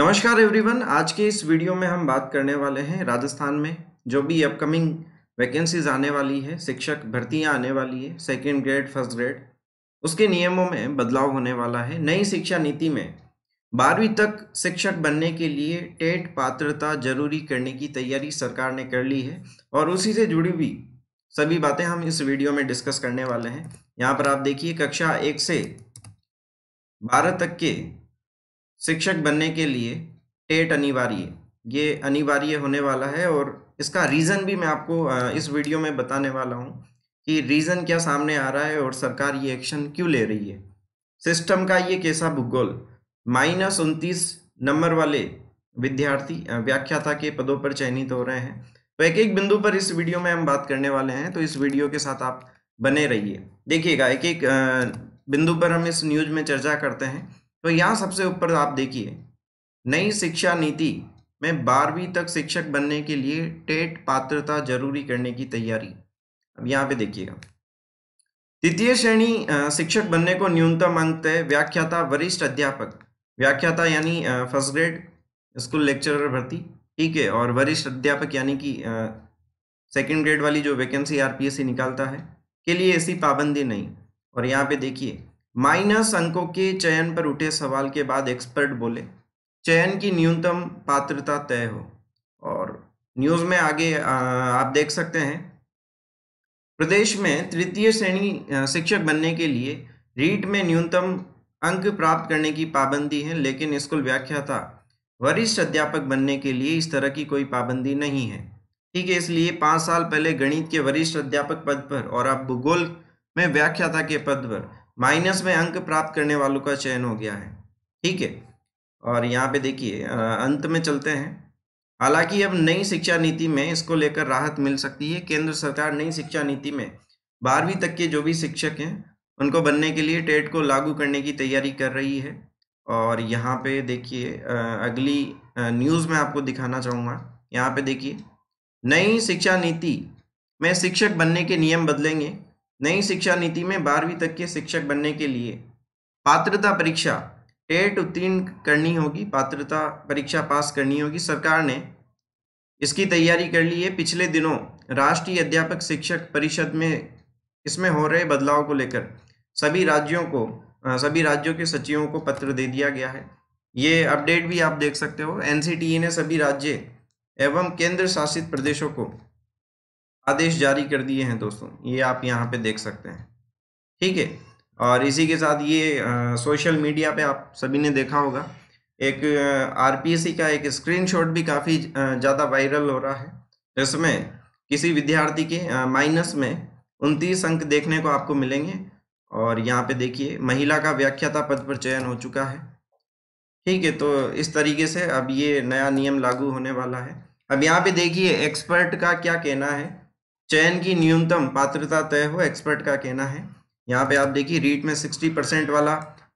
नमस्कार एवरीवन आज के इस वीडियो में हम बात करने वाले हैं राजस्थान में जो भी अपकमिंग वैकेंसीज आने वाली है शिक्षक भर्तियां आने वाली है सेकेंड ग्रेड फर्स्ट ग्रेड उसके नियमों में बदलाव होने वाला है नई शिक्षा नीति में बारहवीं तक शिक्षक बनने के लिए टेट पात्रता जरूरी करने की तैयारी सरकार ने कर ली है और उसी से जुड़ी हुई सभी बातें हम इस वीडियो में डिस्कस करने वाले हैं यहाँ पर आप देखिए कक्षा एक से बारह तक के शिक्षक बनने के लिए टेट अनिवार्य ये अनिवार्य होने वाला है और इसका रीज़न भी मैं आपको इस वीडियो में बताने वाला हूँ कि रीज़न क्या सामने आ रहा है और सरकार ये एक्शन क्यों ले रही है सिस्टम का ये कैसा भूगोल माइनस उनतीस नंबर वाले विद्यार्थी व्याख्याता के पदों पर चयनित हो रहे हैं तो एक एक बिंदु पर इस वीडियो में हम बात करने वाले हैं तो इस वीडियो के साथ आप बने रहिए देखिएगा एक एक बिंदु पर हम इस न्यूज में चर्चा करते हैं तो यहाँ सबसे ऊपर आप देखिए नई शिक्षा नीति में बारहवीं तक शिक्षक बनने के लिए टेट पात्रता जरूरी करने की तैयारी अब यहाँ पे देखिएगा तृतीय श्रेणी शिक्षक बनने को न्यूनतम अंत तय व्याख्याता वरिष्ठ अध्यापक व्याख्याता यानी फर्स्ट ग्रेड स्कूल लेक्चरर भर्ती ठीक है और वरिष्ठ अध्यापक यानी कि सेकेंड ग्रेड वाली जो वैकेंसी आरपीएससी निकालता है के लिए ऐसी पाबंदी नहीं और यहाँ पे देखिए माइनस अंकों के चयन पर उठे सवाल के बाद एक्सपर्ट बोले चयन की न्यूनतम पात्रता तय हो और न्यूज़ में आगे आप देख सकते हैं प्रदेश में तृतीय श्रेणी शिक्षक बनने के लिए रीट में न्यूनतम अंक प्राप्त करने की पाबंदी है लेकिन स्कूल व्याख्याता वरिष्ठ अध्यापक बनने के लिए इस तरह की कोई पाबंदी नहीं है ठीक है इसलिए पाँच साल पहले गणित के वरिष्ठ अध्यापक पद पर और अब भूगोल में व्याख्याता के पद पर माइनस में अंक प्राप्त करने वालों का चयन हो गया है ठीक है और यहाँ पे देखिए अंत में चलते हैं हालांकि अब नई शिक्षा नीति में इसको लेकर राहत मिल सकती है केंद्र सरकार नई शिक्षा नीति में बारहवीं तक के जो भी शिक्षक हैं उनको बनने के लिए टेट को लागू करने की तैयारी कर रही है और यहाँ पे देखिए अगली न्यूज़ में आपको दिखाना चाहूँगा यहाँ पे देखिए नई शिक्षा नीति में शिक्षक बनने के नियम बदलेंगे नई शिक्षा नीति में बारहवीं तक के शिक्षक बनने के लिए पात्रता परीक्षा टेट उत्तीर्ण करनी होगी पात्रता परीक्षा पास करनी होगी सरकार ने इसकी तैयारी कर ली है पिछले दिनों राष्ट्रीय अध्यापक शिक्षक परिषद में इसमें हो रहे बदलाव को लेकर सभी राज्यों को सभी राज्यों के सचिवों को पत्र दे दिया गया है ये अपडेट भी आप देख सकते हो एनसीटीई ने सभी राज्य एवं केंद्र शासित प्रदेशों को आदेश जारी कर दिए हैं दोस्तों ये आप यहाँ पे देख सकते हैं ठीक है और इसी के साथ ये आ, सोशल मीडिया पे आप सभी ने देखा होगा एक आरपीसी का एक स्क्रीनशॉट भी काफ़ी ज़्यादा वायरल हो रहा है जिसमें किसी विद्यार्थी के आ, माइनस में उनतीस अंक देखने को आपको मिलेंगे और यहाँ पे देखिए महिला का व्याख्याता पद पर चयन हो चुका है ठीक है तो इस तरीके से अब ये नया नियम लागू होने वाला है अब यहाँ पे देखिए एक्सपर्ट का क्या कहना है चयन की न्यूनतम पात्रता तय हो एक्सपर्ट का कहना है यहाँ पे आप देखिए रीट में सिक्सटी परसेंट वाला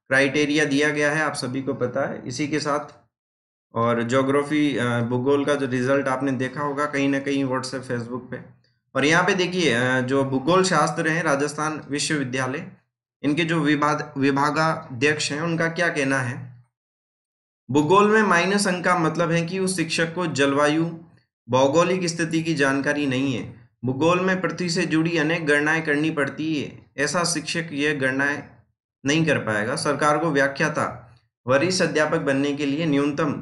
क्राइटेरिया दिया गया है आप सभी को पता है इसी के साथ और जोग्राफी भूगोल का जो रिजल्ट आपने देखा होगा कहीं ना कहीं व्हाट्सएप फेसबुक पे और यहाँ पे देखिए जो भूगोल शास्त्र हैं राजस्थान विश्वविद्यालय इनके जो विभाग विभागाध्यक्ष हैं उनका क्या कहना है भूगोल में माइनस अंक का मतलब है कि उस शिक्षक को जलवायु भौगोलिक स्थिति की जानकारी नहीं है भूगोल में पृथ्वी से जुड़ी अनेक गणनाएं करनी पड़ती है ऐसा शिक्षक यह गणनाएं नहीं कर पाएगा सरकार को व्याख्या था वरिष्ठ अध्यापक बनने के लिए न्यूनतम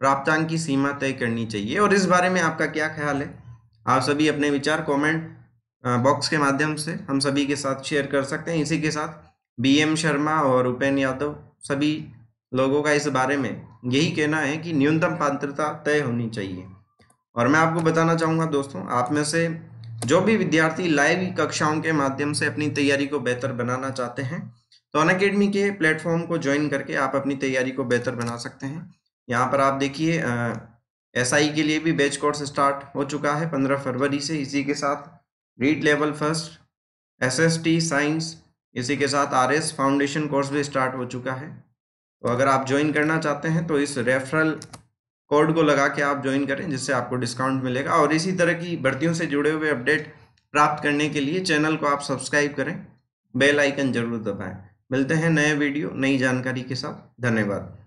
प्राप्तांक की सीमा तय करनी चाहिए और इस बारे में आपका क्या ख्याल है आप सभी अपने विचार कमेंट बॉक्स के माध्यम से हम सभी के साथ शेयर कर सकते हैं इसी के साथ बी एम शर्मा और उपेन यादव सभी लोगों का इस बारे में यही कहना है कि न्यूनतम पात्रता तय होनी चाहिए और मैं आपको बताना चाहूँगा दोस्तों आप में से जो भी विद्यार्थी लाइव कक्षाओं के माध्यम से अपनी तैयारी को बेहतर बनाना चाहते हैं तो अन अकेडमी के प्लेटफॉर्म को ज्वाइन करके आप अपनी तैयारी को बेहतर बना सकते हैं यहाँ पर आप देखिए एस e के लिए भी बैच कोर्स स्टार्ट हो चुका है पंद्रह फरवरी से इसी के साथ read level first SST science इसी के साथ आर फाउंडेशन कोर्स भी स्टार्ट हो चुका है तो अगर आप ज्वाइन करना चाहते हैं तो इस रेफरल कोड को लगा के आप ज्वाइन करें जिससे आपको डिस्काउंट मिलेगा और इसी तरह की भर्तियों से जुड़े हुए अपडेट प्राप्त करने के लिए चैनल को आप सब्सक्राइब करें बेल आइकन जरूर दबाएं मिलते हैं नए वीडियो नई जानकारी के साथ धन्यवाद